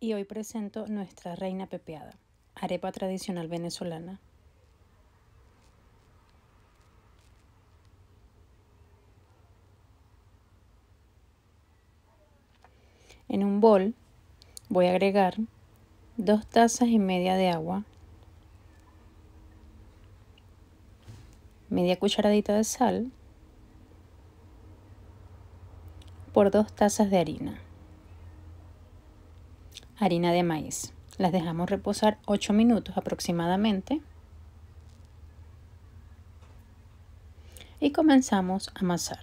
y hoy presento nuestra reina pepeada, arepa tradicional venezolana. En un bol voy a agregar dos tazas y media de agua, media cucharadita de sal por dos tazas de harina harina de maíz. Las dejamos reposar 8 minutos aproximadamente. Y comenzamos a amasar.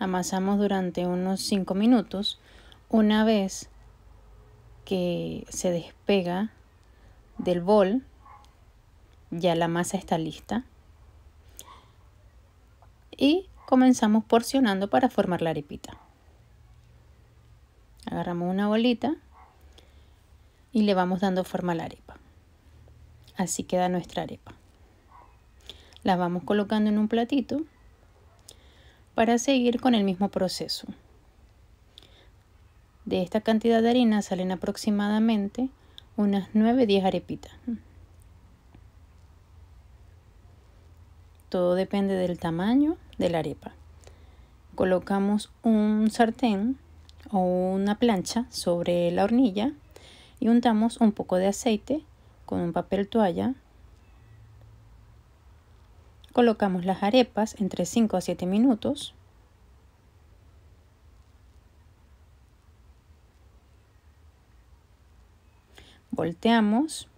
Amasamos durante unos 5 minutos. Una vez que se despega del bol, ya la masa está lista. Y comenzamos porcionando para formar la arepita. Agarramos una bolita y le vamos dando forma a la arepa. Así queda nuestra arepa. La vamos colocando en un platito para seguir con el mismo proceso. De esta cantidad de harina salen aproximadamente unas 9-10 arepitas. Todo depende del tamaño de la arepa. Colocamos un sartén o una plancha sobre la hornilla y untamos un poco de aceite con un papel toalla. Colocamos las arepas entre 5 a 7 minutos. Volteamos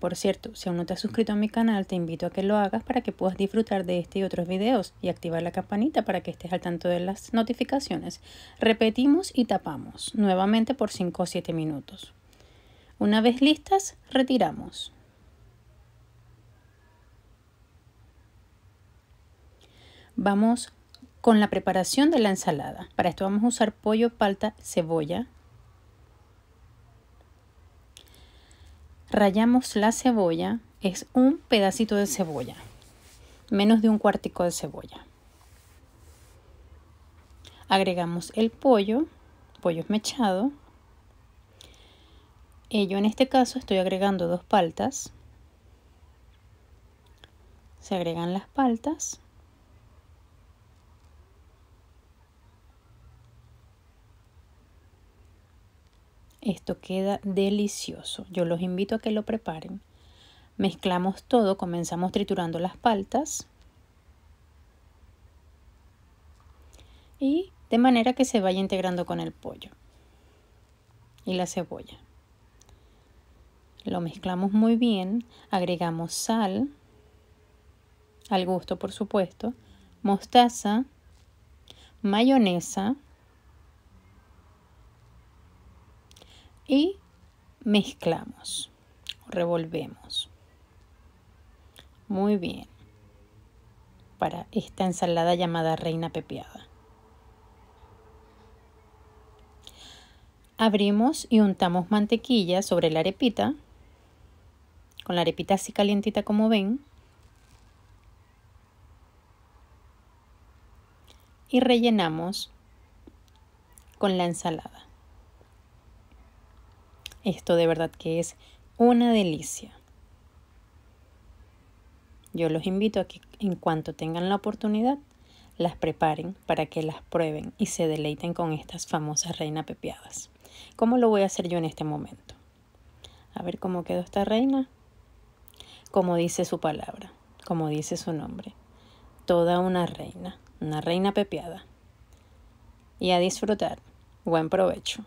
por cierto, si aún no te has suscrito a mi canal, te invito a que lo hagas para que puedas disfrutar de este y otros videos y activar la campanita para que estés al tanto de las notificaciones. Repetimos y tapamos nuevamente por 5 o 7 minutos. Una vez listas, retiramos. Vamos con la preparación de la ensalada. Para esto vamos a usar pollo, palta, cebolla, rayamos la cebolla, es un pedacito de cebolla, menos de un cuartico de cebolla. Agregamos el pollo, pollo esmechado. Y yo en este caso estoy agregando dos paltas. Se agregan las paltas. Esto queda delicioso. Yo los invito a que lo preparen. Mezclamos todo, comenzamos triturando las paltas. Y de manera que se vaya integrando con el pollo y la cebolla. Lo mezclamos muy bien, agregamos sal, al gusto por supuesto, mostaza, mayonesa, y mezclamos, revolvemos. Muy bien. Para esta ensalada llamada reina pepeada. Abrimos y untamos mantequilla sobre la arepita. Con la arepita así calientita como ven. Y rellenamos con la ensalada. Esto de verdad que es una delicia. Yo los invito a que en cuanto tengan la oportunidad, las preparen para que las prueben y se deleiten con estas famosas reina pepeadas. ¿Cómo lo voy a hacer yo en este momento? A ver cómo quedó esta reina. Como dice su palabra, como dice su nombre. Toda una reina, una reina pepiada. Y a disfrutar. Buen provecho.